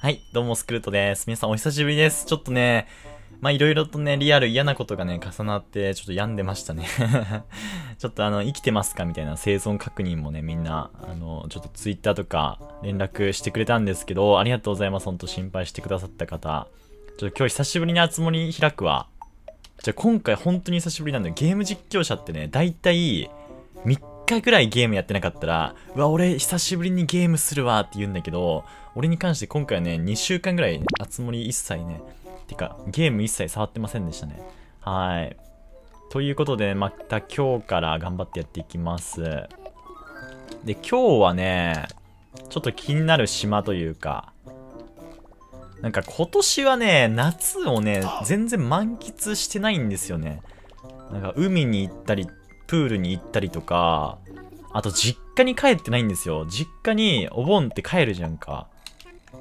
はい、どうもスクルトです。皆さんお久しぶりです。ちょっとね、まあいろいろとね、リアル嫌なことがね、重なって、ちょっと病んでましたね ちょっとあの、生きてますかみたいな生存確認もね、みんな、あの、ちょっとツイッターとか連絡してくれたんですけど、ありがとうございます。ほんと心配してくださった方。ちょっと今日久しぶりに熱盛開くわ。じゃあ今回本当に久しぶりなんだよ。ゲーム実況者ってね、だいたい3回くらいゲームやってなかったら、うわ、俺久しぶりにゲームするわって言うんだけど、俺に関して今回はね、2週間くらい、あつ森一切ね、てか、ゲーム一切触ってませんでしたね。はい。ということで、また今日から頑張ってやっていきます。で、今日はね、ちょっと気になる島というか、なんか今年はね、夏をね、全然満喫してないんですよね。なんか海に行ったりプールに行ったりとか、あと実家に帰ってないんですよ。実家にお盆って帰るじゃんか。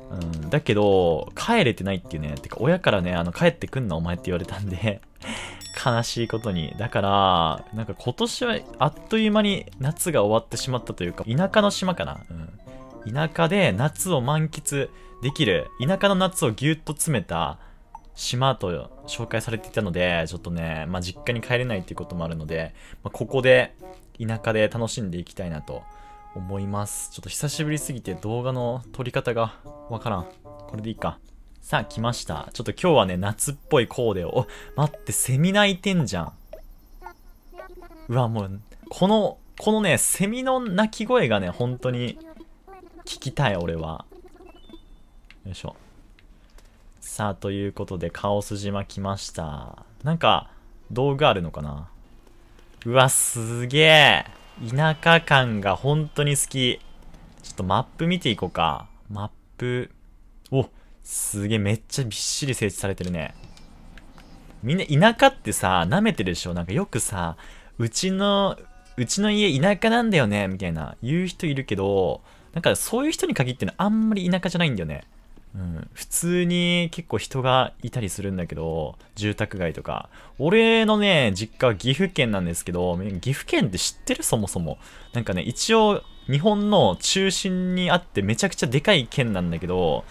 うん、だけど、帰れてないっていうね。てか、親からね、あの、帰ってくんなお前って言われたんで 悲しいことに。だから、なんか今年はあっという間に夏が終わってしまったというか、田舎の島かな。うん。田舎で夏を満喫できる、田舎の夏をぎゅっと詰めた、島と紹介されていたので、ちょっとね、まあ、実家に帰れないっていうこともあるので、まあ、ここで、田舎で楽しんでいきたいなと思います。ちょっと久しぶりすぎて動画の撮り方がわからん。これでいいか。さあ、来ました。ちょっと今日はね、夏っぽいコーデを。お、待って、セミ鳴いてんじゃん。うわ、もう、この、このね、セミの鳴き声がね、本当に、聞きたい、俺は。よいしょ。さあ、ということで、カオス島来ました。なんか、道具あるのかなうわ、すげえ。田舎感が本当に好き。ちょっとマップ見ていこうか。マップ。お、すげえ、めっちゃびっしり整地されてるね。みんな田舎ってさ、舐めてるでしょなんかよくさ、うちの、うちの家田舎なんだよねみたいな言う人いるけど、なんかそういう人に限ってのあんまり田舎じゃないんだよね。うん、普通に結構人がいたりするんだけど、住宅街とか。俺のね、実家は岐阜県なんですけど、岐阜県って知ってるそもそも。なんかね、一応日本の中心にあってめちゃくちゃでかい県なんだけど、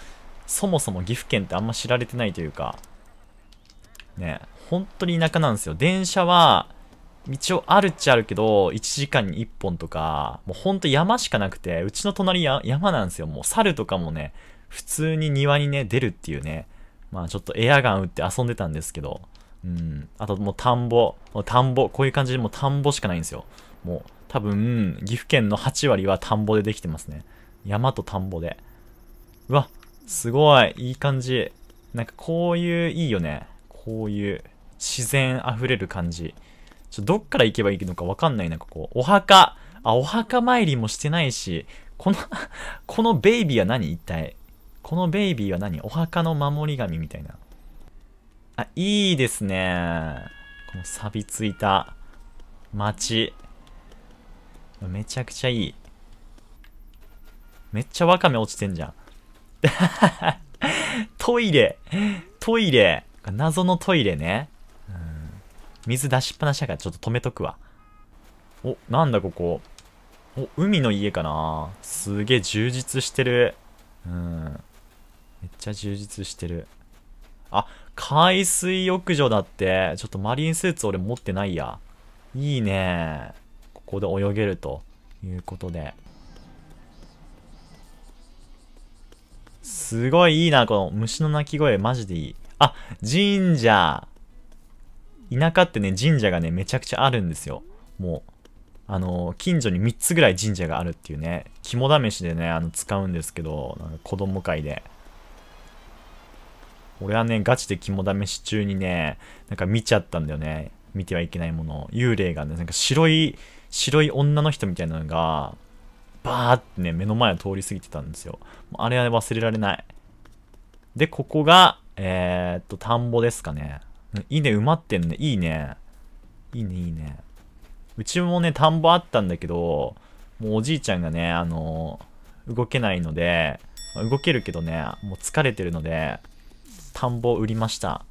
そもそも岐阜県ってあんま知られてないというか、ね、本当に田舎なんですよ。電車は、一応あるっちゃあるけど、1時間に1本とか、もうほんと山しかなくて、うちの隣山なんですよ。もう猿とかもね、普通に庭にね、出るっていうね、まあちょっとエアガン打って遊んでたんですけど、うん、あともう田んぼ、田んぼ、こういう感じでもう田んぼしかないんですよ。もう多分、岐阜県の8割は田んぼでできてますね。山と田んぼで。うわ、すごい、いい感じ。なんかこういう、いいよね。こういう、自然溢れる感じ。ちょ、どっから行けばいいのかわかんないな、んかこう、お墓あ、お墓参りもしてないし、この このベイビーは何一体。このベイビーは何お墓の守り神みたいな。あ、いいですね。この錆びついた街。めちゃくちゃいい。めっちゃワカメ落ちてんじゃん。トイレ。トイレ。謎のトイレね。うん、水出しっぱなしだからちょっと止めとくわ。お、なんだここ。お、海の家かなすげえ充実してる。うん。めっちゃ充実してる。あ、海水浴場だって。ちょっとマリンスーツ俺持ってないや。いいね。ここで泳げるということで。すごいいいな、この虫の鳴き声、マジでいい。あ、神社。田舎ってね、神社がね、めちゃくちゃあるんですよ。もう、あの、近所に3つぐらい神社があるっていうね、肝試しでね、あの、使うんですけど、なんか子供会で。俺はね、ガチで肝試し中にね、なんか見ちゃったんだよね。見てはいけないもの。幽霊がね、なんか白い、白い女の人みたいなのが、バーってね、目の前を通り過ぎてたんですよ。あれは忘れられない。で、ここが、えー、っと、田んぼですかね。いいね、埋まってんね。いいね。いいね、いいね。うちもね、田んぼあったんだけど、もうおじいちゃんがね、あのー、動けないので、動けるけどね、もう疲れてるので、田んぼ売りました。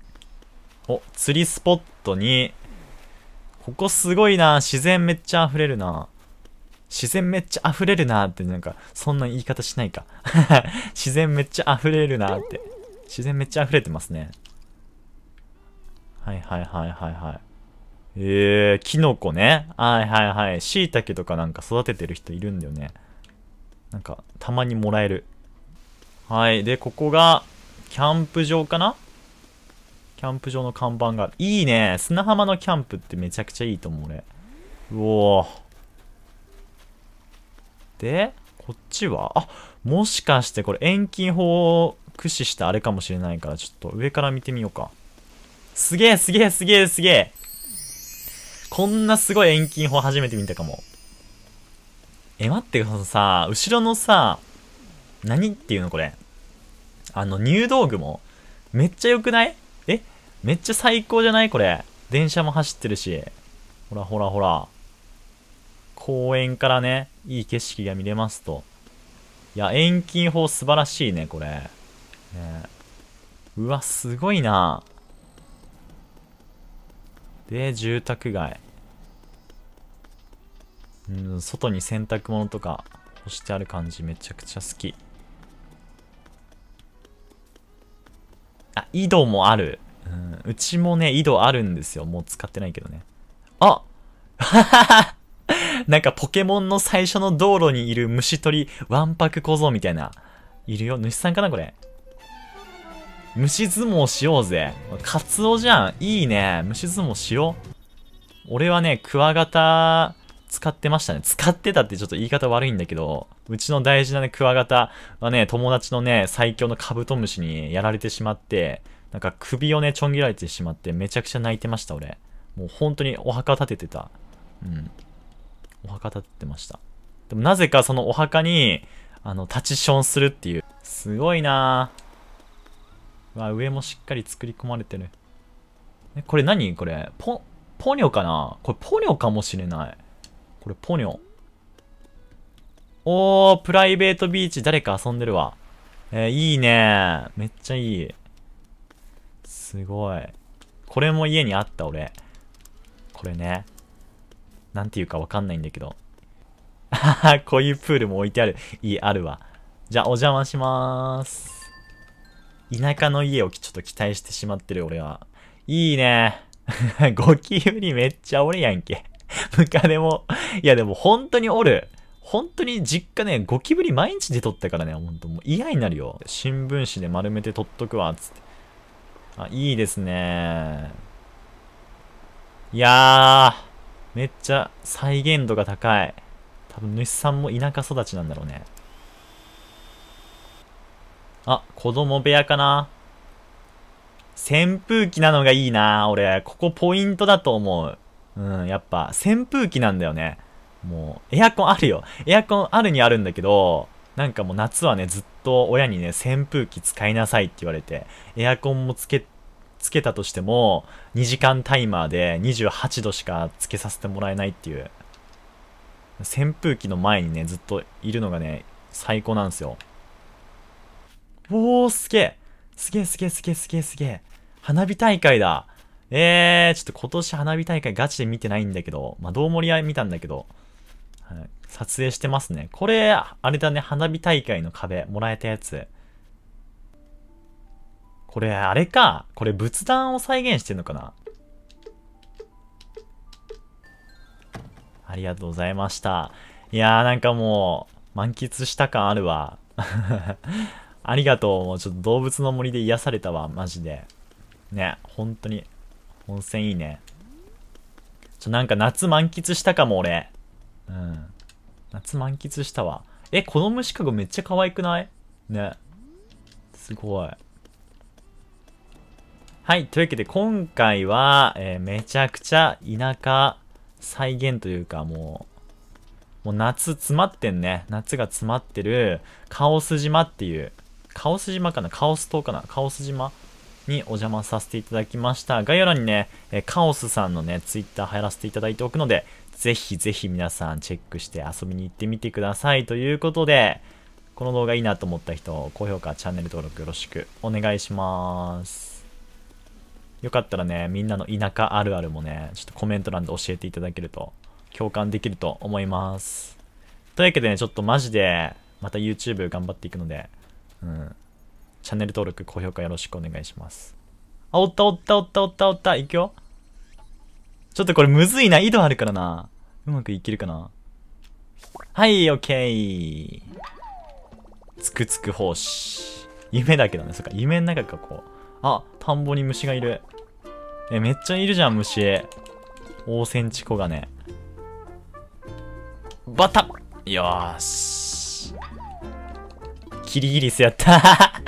お、釣りスポットに、ここすごいな自然めっちゃ溢れるな自然めっちゃ溢れるなってなんか、そんな言い方しないか 自然めっちゃ溢れるなって。自然めっちゃ溢れてますね。はいはいはいはいはい。えー、キノコね。はいはいはい。たけとかなんか育ててる人いるんだよね。なんか、たまにもらえる。はい。で、ここが、キャンプ場かなキャンプ場の看板がいいね。砂浜のキャンプってめちゃくちゃいいと思う、俺。うおで、こっちはあ、もしかしてこれ遠近法を駆使したあれかもしれないから、ちょっと上から見てみようか。すげえすげえすげえすげえ。こんなすごい遠近法初めて見たかも。え、待って、そのさ、後ろのさ、何っていうのこれ。あの、入道具も、めっちゃ良くないえめっちゃ最高じゃないこれ。電車も走ってるし。ほらほらほら。公園からね、いい景色が見れますと。いや、遠近法素晴らしいね、これ。ね、うわ、すごいな。で、住宅街。うん、外に洗濯物とか干してある感じめちゃくちゃ好き。井戸もある。うん、うちもね、井戸あるんですよ。もう使ってないけどね。あ なんかポケモンの最初の道路にいる虫取り、わんぱく小僧みたいな。いるよ。主さんかなこれ。虫相撲しようぜ。カツオじゃん。いいね。虫相撲しよう。俺はね、クワガタ使ってましたね。使ってたってちょっと言い方悪いんだけど、うちの大事なね、クワガタはね、友達のね、最強のカブトムシにやられてしまって、なんか首をね、ちょん切られてしまって、めちゃくちゃ泣いてました、俺。もう本当にお墓建ててた。うん。お墓建ててました。でもなぜかそのお墓に、あの、立ちションするっていう。すごいなぁ。わ、上もしっかり作り込まれてる。え、これ何これ、ポ、ポニョかなこれポニョかもしれない。これポニョ。おー、プライベートビーチ誰か遊んでるわ。えー、いいねめっちゃいい。すごい。これも家にあった、俺。これね。なんていうかわかんないんだけど。あはは、こういうプールも置いてある。いい、あるわ。じゃあ、お邪魔しまーす。田舎の家をちょっと期待してしまってる、俺は。いいね ゴキブリめっちゃおるやんけムカデもいや、でも本当におる。本当に実家ね、ゴキブリ毎日出とったからね、ほんともう嫌になるよ。新聞紙で丸めて取っとくわ、つって。あ、いいですね。いやー、めっちゃ再現度が高い。多分主さんも田舎育ちなんだろうね。あ、子供部屋かな扇風機なのがいいな俺、ここポイントだと思う。うん、やっぱ、扇風機なんだよね。もう、エアコンあるよ。エアコンあるにあるんだけど、なんかもう夏はね、ずっと親にね、扇風機使いなさいって言われて、エアコンもつけ、つけたとしても、2時間タイマーで28度しかつけさせてもらえないっていう。扇風機の前にね、ずっといるのがね、最高なんですよ。おー、すげえすげえすげえすげえすげえすげえ。花火大会だ。えー、ちょっと今年花火大会ガチで見てないんだけど、まあ、どう盛り合い見たんだけど、はい、撮影してますね。これ、あれだね、花火大会の壁、もらえたやつ。これ、あれか。これ、仏壇を再現してんのかなありがとうございました。いやー、なんかもう、満喫した感あるわ。ありがとう。もうちょっと動物の森で癒されたわ、マジで。ね、本当に。温泉いいね。ちょ、なんか夏満喫したかも、俺。うん。夏満喫したわ。え、この虫かごめっちゃ可愛くないね。すごい。はい。というわけで、今回は、えー、めちゃくちゃ田舎再現というか、もう、もう夏詰まってんね。夏が詰まってる、カオス島っていう、カオス島かなカオス島かなカオス島にお邪魔させていただきました。概要欄にね、えカオスさんのね、ツイッター入らせていただいておくので、ぜひぜひ皆さんチェックして遊びに行ってみてくださいということで、この動画いいなと思った人、高評価、チャンネル登録よろしくお願いします。よかったらね、みんなの田舎あるあるもね、ちょっとコメント欄で教えていただけると、共感できると思います。というわけでね、ちょっとマジで、また YouTube 頑張っていくので、うん。チャンネル登録、高評価よろしくお願いします。あ、おったおったおったおったおった、いくよ。ちょっとこれむずいな。井戸あるからな。うまくいけるかな。はい、オッケー。つくつく奉仕。夢だけどね。そっか、夢の中か、こう。あ、田んぼに虫がいる。え、めっちゃいるじゃん、虫。大センチコガネ。バタよーし。キリギリスやった